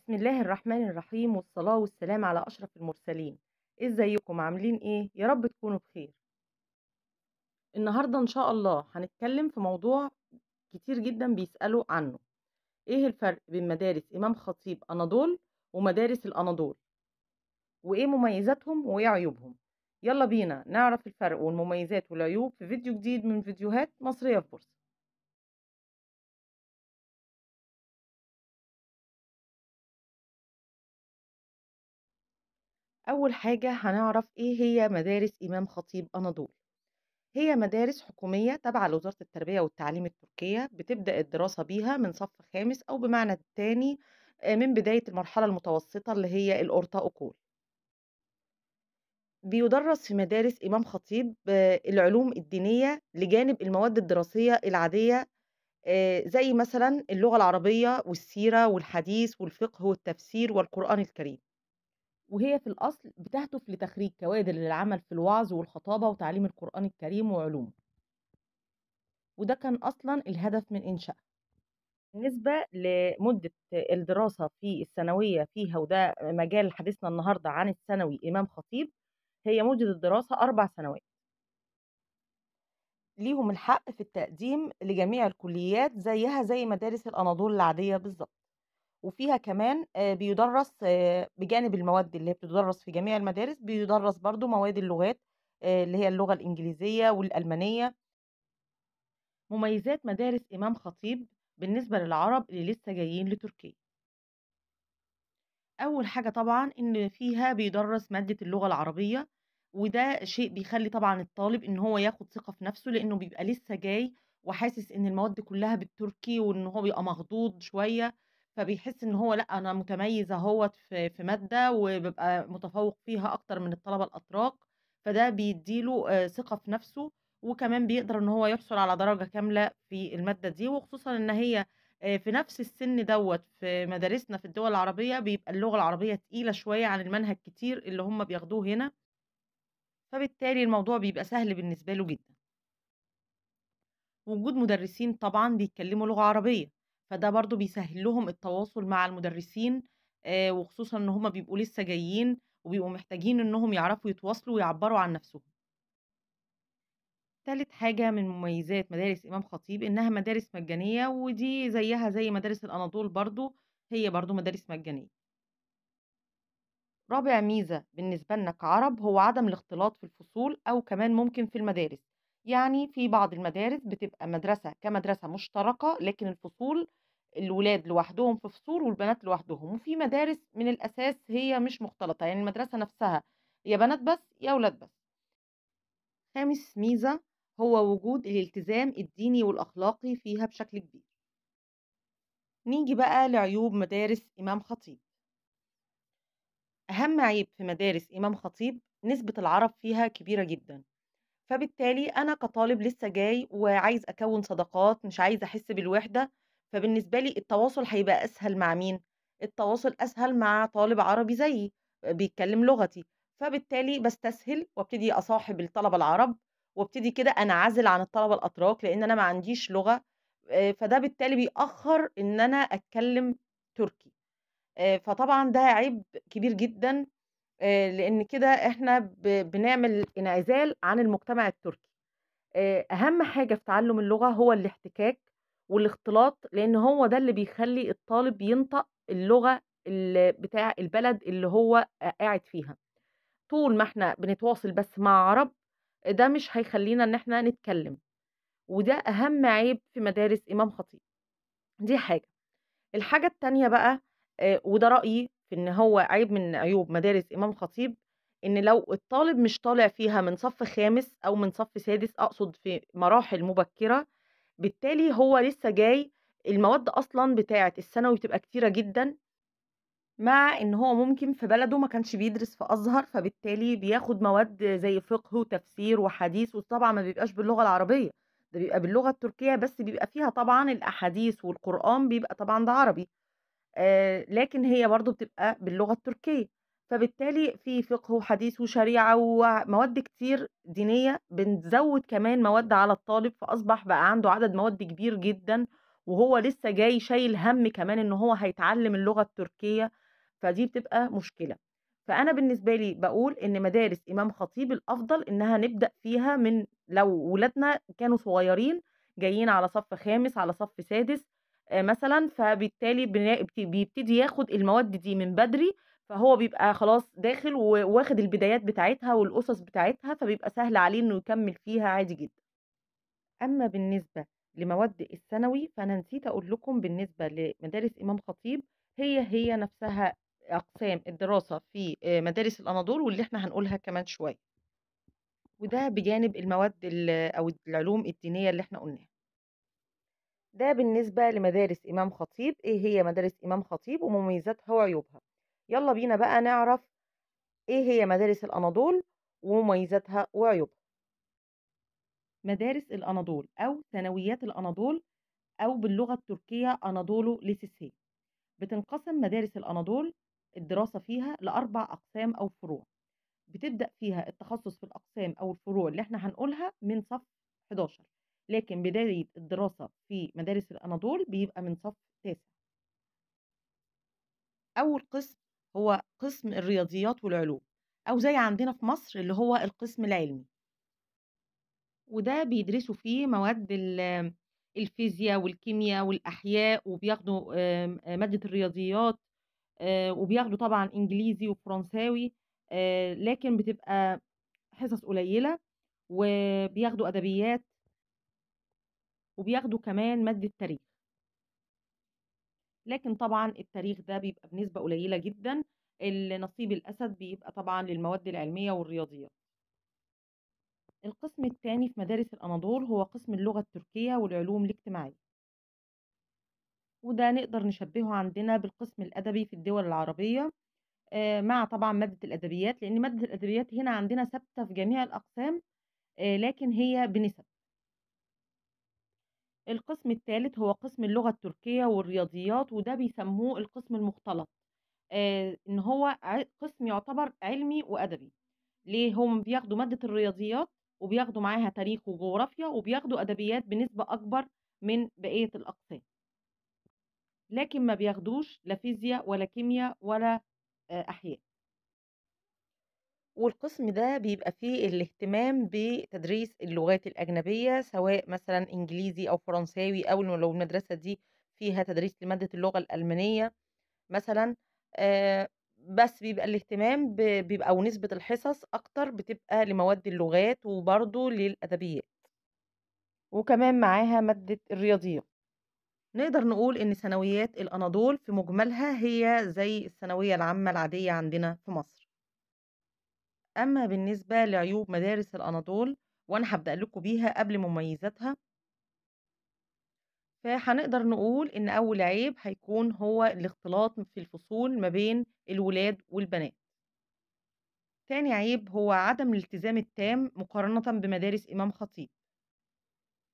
بسم الله الرحمن الرحيم والصلاة والسلام على أشرف المرسلين ازيكم إيه عاملين ايه يا رب تكونوا بخير النهاردة ان شاء الله هنتكلم في موضوع كتير جدا بيسألوا عنه ايه الفرق بين مدارس امام خطيب اناضول ومدارس الاناضول وايه مميزاتهم وايه عيوبهم يلا بينا نعرف الفرق والمميزات والعيوب في فيديو جديد من فيديوهات مصرية في بورصة أول حاجة هنعرف إيه هي مدارس إمام خطيب أناضول هي مدارس حكومية تابعة لوزارة التربية والتعليم التركية بتبدأ الدراسة بيها من صف خامس أو بمعنى التاني آه، من بداية المرحلة المتوسطة اللي هي الأورتا أوكول بيدرس في مدارس إمام خطيب آه، العلوم الدينية لجانب المواد الدراسية العادية آه، زي مثلا اللغة العربية والسيرة والحديث والفقه والتفسير والقرآن الكريم وهي في الأصل بتهدف لتخريج كوادر للعمل في الوعظ والخطابة وتعليم القرآن الكريم وعلومه وده كان أصلا الهدف من إنشائها بالنسبة لمدة الدراسة في الثانوية فيها وده مجال حديثنا النهاردة عن الثانوي إمام خطيب هي مدة الدراسة أربع سنوات ليهم الحق في التقديم لجميع الكليات زيها زي مدارس الأناضول العادية بالظبط وفيها كمان آه، بيدرس آه، بجانب المواد اللي بتدرس في جميع المدارس بيدرس برضو مواد اللغات آه، اللي هي اللغة الإنجليزية والألمانية مميزات مدارس إمام خطيب بالنسبة للعرب اللي لسه جايين لتركيا أول حاجة طبعا إن فيها بيدرس مادة اللغة العربية وده شيء بيخلي طبعا الطالب إن هو ياخد ثقة في نفسه لأنه بيبقى لسه جاي وحاسس إن المواد كلها بالتركي وإن هو بيبقى مخضوض شوية فبيحس إن هو لأ أنا متميّز اهوت في في مادة، وببقى متفوّق فيها أكتر من الطلبة الأتراك، فده بيديله ثقة في نَفْسه، وكمان بيقدر إن هو يحصل على درجة كاملة في المادة دي، وخصوصًا إن هي في نَفْس السِن دوت في مدارسنا في الدول العربية بيبقى اللغة العربية تقيلة شوية عن المنهج كتير اللي هم بياخدوه هنا. فبالتالي الموضوع بيبقى سهل بالنسبة له جدًا. وجود مدرسين طبعًا بيتكلموا لغة عربية. فده برضو بيسهل لهم التواصل مع المدرسين وخصوصا ان هم بيبقوا لسه جايين وبيبقوا محتاجين انهم يعرفوا يتواصلوا ويعبروا عن نفسهم تالت حاجة من مميزات مدارس إمام خطيب إنها مدارس مجانية ودي زيها زي مدارس الأناضول برضو هي برضو مدارس مجانية رابع ميزة بالنسبة لنا كعرب هو عدم الاختلاط في الفصول أو كمان ممكن في المدارس يعني في بعض المدارس بتبقى مدرسة كمدرسة مشتركة لكن الفصول الولاد لوحدهم في فصول والبنات لوحدهم وفي مدارس من الأساس هي مش مختلطة يعني المدرسة نفسها يا بنات بس يا ولاد بس خامس ميزة هو وجود الالتزام الديني والأخلاقي فيها بشكل كبير نيجي بقى لعيوب مدارس إمام خطيب أهم عيب في مدارس إمام خطيب نسبة العرب فيها كبيرة جدا فبالتالي أنا كطالب لسه جاي وعايز أكون صداقات مش عايز أحس بالوحدة فبالنسبة لي التواصل هيبقى أسهل مع مين؟ التواصل أسهل مع طالب عربي زيي بيتكلم لغتي فبالتالي بستسهل وابتدي أصاحب الطلبة العرب وابتدي كده أنعزل عن الطلبة الأتراك لأن أنا ما عنديش لغة آه، فده بالتالي بيأخر إن أنا أتكلم تركي آه، فطبعا ده عيب كبير جدا آه، لأن كده إحنا بنعمل انعزال عن المجتمع التركي أهم حاجة في تعلم اللغة هو الاحتكاك والاختلاط لان هو ده اللي بيخلي الطالب ينطق اللغه اللي بتاع البلد اللي هو قاعد فيها طول ما احنا بنتواصل بس مع عرب ده مش هيخلينا ان احنا نتكلم وده اهم عيب في مدارس امام خطيب دي حاجه الحاجه التانية بقى وده رايي في ان هو عيب من عيوب مدارس امام خطيب ان لو الطالب مش طالع فيها من صف خامس او من صف سادس اقصد في مراحل مبكره بالتالي هو لسه جاي المواد اصلا بتاعه الثانوي بتبقى كتيره جدا مع ان هو ممكن في بلده ما كانش بيدرس في ازهر فبالتالي بياخد مواد زي فقه وتفسير وحديث وطبعا ما بيبقاش باللغه العربيه ده بيبقى باللغه التركيه بس بيبقى فيها طبعا الاحاديث والقران بيبقى طبعا ده عربي آه لكن هي برضو بتبقى باللغه التركيه فبالتالي في فقه وحديث وشريعة ومواد كتير دينية بنزود كمان مواد على الطالب فأصبح بقى عنده عدد مواد كبير جدا وهو لسه جاي شايل هم كمان إن هو هيتعلم اللغة التركية فدي بتبقى مشكلة فأنا بالنسبة لي بقول إن مدارس إمام خطيب الأفضل إنها نبدأ فيها من لو ولادنا كانوا صغيرين جايين على صف خامس على صف سادس آه، مثلا فبالتالي بيبتدي ياخد المواد دي من بدري فهو بيبقى خلاص داخل وواخد البدايات بتاعتها والقصص بتاعتها فبيبقى سهل عليه إنه يكمل فيها عادي جدا أما بالنسبة لمواد الثانوي فأنا نسيت أقول لكم بالنسبة لمدارس إمام خطيب هي هي نفسها أقسام الدراسة في آه، مدارس الأناضول واللي إحنا هنقولها كمان شوية وده بجانب المواد أو العلوم الدينية اللي إحنا قلناها ده بالنسبة لمدارس إمام خطيب إيه هي مدارس إمام خطيب ومميزاتها وعيوبها يلا بينا بقى نعرف ايه هي مدارس الأناضول ومميزاتها وعيوبها مدارس الأناضول أو ثانويات الأناضول أو باللغة التركية أناضولو ليسيسي بتنقسم مدارس الأناضول الدراسة فيها لأربع أقسام أو فروع بتبدأ فيها التخصص في الأقسام أو الفروع اللي احنا هنقولها من صف 11 لكن بداية الدراسة في مدارس الأناضول بيبقى من صف تاسع أول قسم هو قسم الرياضيات والعلوم أو زي عندنا في مصر اللي هو القسم العلمي وده بيدرسوا فيه مواد الفيزياء والكيمياء والأحياء وبياخدوا آه، مادة الرياضيات آه، وبياخدوا طبعا إنجليزي وفرنساوي آه، لكن بتبقى حصص قليلة وبياخدوا أدبيات وبياخدوا كمان مادة تاريخ لكن طبعا التاريخ ده بيبقى بنسبة قليلة جدا اللي نصيب الأسد بيبقى طبعا للمواد العلمية والرياضيات القسم الثاني في مدارس الأناضول هو قسم اللغة التركية والعلوم الاجتماعية وده نقدر نشبهه عندنا بالقسم الأدبي في الدول العربية آه، مع طبعا مادة الأدبيات لأن مادة الأدبيات هنا عندنا ثابتة في جميع الأقسام آه، لكن هي بنسب القسم الثالث هو قسم اللغة التركية والرياضيات وده بيسموه القسم المختلط آه إن هو قسم يعتبر علمي وأدبي ليه هم بياخدوا مادة الرياضيات وبياخدوا معاها تاريخ وجغرافيا وبياخدوا أدبيات بنسبة أكبر من بقية الأقسام لكن ما بياخدوش لا فيزياء ولا كيمياء ولا آه، أحياء والقسم ده بيبقى فيه الاهتمام بتدريس اللغات الأجنبية سواء مثلا إنجليزي أو فرنساوي أو لو المدرسة دي فيها تدريس لمادة اللغة الألمانية مثلا بس بيبقى الاهتمام بيبقى ونسبة الحصص أكتر بتبقى لمواد اللغات وبرضو للأدبيات وكمان معاها مادة الرياضيات نقدر نقول إن ثانويات الأناضول في مجملها هي زي الثانوية العامة العادية عندنا في مصر أما بالنسبة لعيوب مدارس الأناضول وأنا هبدأ لكم بيها قبل مميزاتها فهنقدر نقول إن أول عيب هيكون هو الاختلاط في الفصول ما بين الولاد والبنات تاني عيب هو عدم الالتزام التام مقارنة بمدارس إمام خطيب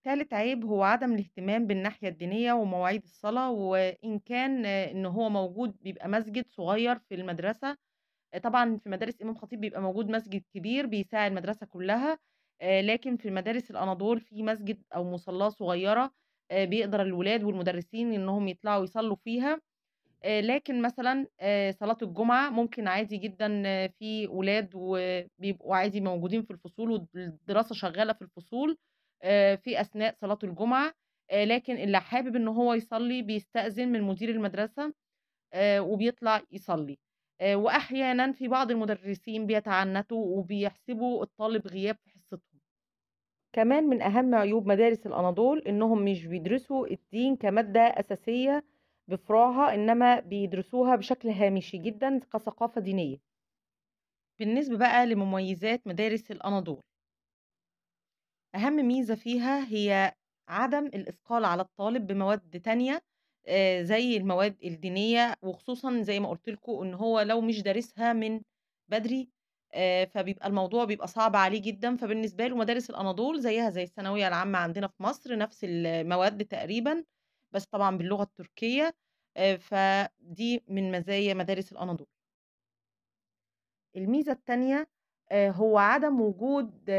تالت عيب هو عدم الاهتمام بالناحية الدينية ومواعيد الصلاة وإن كان إن هو موجود بيبقى مسجد صغير في المدرسة طبعا في مدارس إمام خطيب بيبقى موجود مسجد كبير بيساعد المدرسة كلها، آه، لكن في مدارس الأناضول في مسجد أو مصلاة صغيرة آه، بيقدر الولاد والمدرسين إنهم يطلعوا يصلّوا فيها، آه، لكن مثلًا صلاة الجمعة ممكن عادي جدًا في ولاد وبيبقوا عادي موجودين في الفصول والدراسة شغّالة في الفصول في أثناء صلاة الجمعة، لكن اللي حابب إن هو يصلّي بيستأذن من مدير المدرسة وبيطلع يصلّي. آه، وأحيانا في بعض المدرسين بيتعنتوا وبيحسبوا الطالب غياب في حصتهم كمان من أهم عيوب مدارس الأناضول إنهم مش بيدرسوا الدين كمادة أساسية بفروعها إنما بيدرسوها بشكل هامشي جدا كثقافة دينية بالنسبة بقى لمميزات مدارس الأناضول أهم ميزة فيها هي عدم الإثقال على الطالب بمواد تانية زي المواد الدينية، وخصوصًا زي ما قُلت لكم إن هو لو مش دارسها من بدري، فبيبقى الموضوع بيبقى صعب عليه جدًا، فبالنسبة له مدارس الأناضول زيها زي الثانوية العامة عندنا في مصر، نفس المواد تقريبًا، بس طبعًا باللغة التركية، فدي من مزايا مدارس الأناضول. الميزة التانية، هو عدم وجود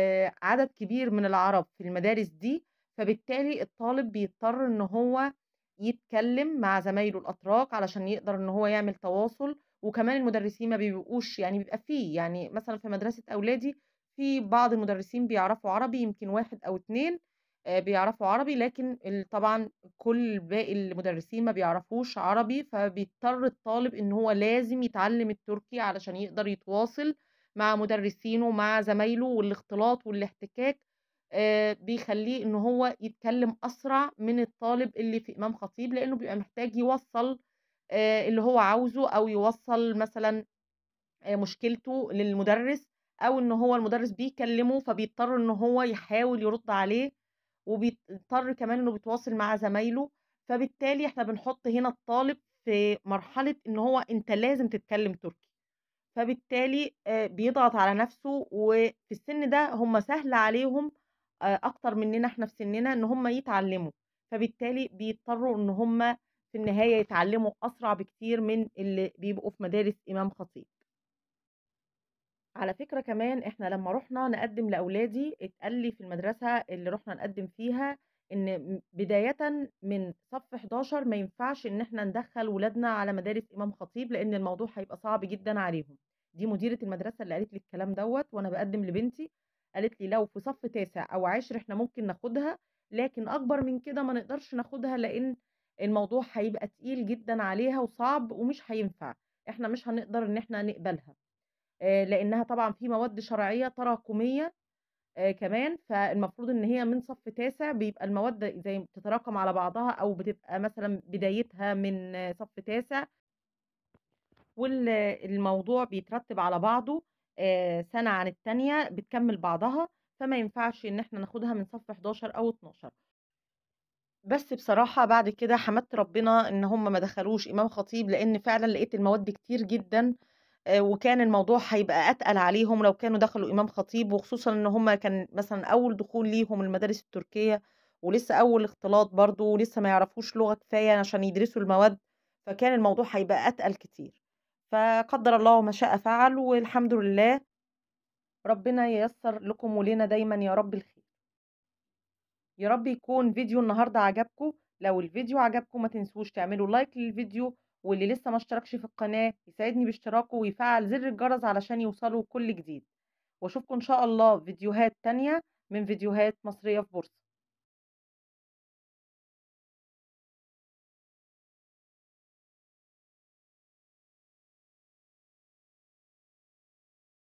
عدد كبير من العرب في المدارس دي، فبالتالي الطالب بيضطر إن هو يتكلم مع زمايله الأتراك علشان يقدر إن هو يعمل تواصل وكمان المدرسين ما بيبقوش يعني بيبقى فيه يعني مثلا في مدرسة أولادي في بعض المدرسين بيعرفوا عربي يمكن واحد أو اتنين آه، بيعرفوا عربي لكن طبعا كل باقي المدرسين ما بيعرفوش عربي فبيضطر الطالب إن هو لازم يتعلم التركي علشان يقدر يتواصل مع مدرسينه ومع زمايله والاختلاط والاحتكاك آه، بيخليه ان هو يتكلم اسرع من الطالب اللي في امام خطيب لانه بيبقى محتاج يوصل آه، اللي هو عاوزه او يوصل مثلا آه، مشكلته للمدرس او ان هو المدرس بيكلمه فبيضطر ان هو يحاول يرد عليه وبيضطر كمان انه بيتواصل مع زمايله فبالتالي احنا بنحط هنا الطالب في مرحله ان هو انت لازم تتكلم تركي فبالتالي بيضغط على نفسه وفي السن ده هم سهل عليهم اكتر مننا احنا في سننا ان هم يتعلموا فبالتالي بيضطروا ان هم في النهايه يتعلموا اسرع بكتير من اللي بيبقوا في مدارس امام خطيب على فكره كمان احنا لما رحنا نقدم لاولادي اتقال لي في المدرسه اللي رحنا نقدم فيها ان بدايه من صف 11 ما ينفعش ان احنا ندخل ولادنا على مدارس امام خطيب لان الموضوع هيبقى صعب جدا عليهم دي مديره المدرسه اللي قالت لي الكلام دوت وانا بقدم لبنتي قالت لي لو في صف تاسع او عاشر احنا ممكن ناخدها لكن اكبر من كده ما نقدرش ناخدها لان الموضوع هيبقى تقيل جدا عليها وصعب ومش هينفع احنا مش هنقدر ان احنا نقبلها لانها طبعا في مواد شرعيه تراكميه كمان فالمفروض ان هي من صف تاسع بيبقى المواد زي بتتراكم على بعضها او بتبقى مثلا بدايتها من صف تاسع والموضوع بيترتب على بعضه سَنة عن الثانيه بتكمّل بعضها، فما ينفعش إن إحنا ناخدها من صف 11 أو 12. بس بصراحة بعد كده حمدت ربنا إن هم ما دخلوش إمام خطيب، لإن فعلًا لقيت المواد كتير جدًا، وكان الموضوع هيبقى أتقل عليهم لو كانوا دخلوا إمام خطيب، وخصوصًا إن هم كان مثلًا أول دخول ليهم المدارس التركية، ولسه أول اختلاط برضو ولسه ما يعرفوش لغة كفاية عشان يدرسوا المواد، فكان الموضوع هيبقى أتقل كتير. فقدر الله ما شاء فعل والحمد لله ربنا ييسر لكم ولنا دايما يا رب الخير يا رب يكون فيديو النهارده عجبكم لو الفيديو عجبكم ما تنسوش تعملوا لايك للفيديو واللي لسه ما اشتركش في القناه يساعدني باشتراكه ويفعل زر الجرس علشان يوصله كل جديد واشوفكم ان شاء الله فيديوهات تانية من فيديوهات مصريه في بورصه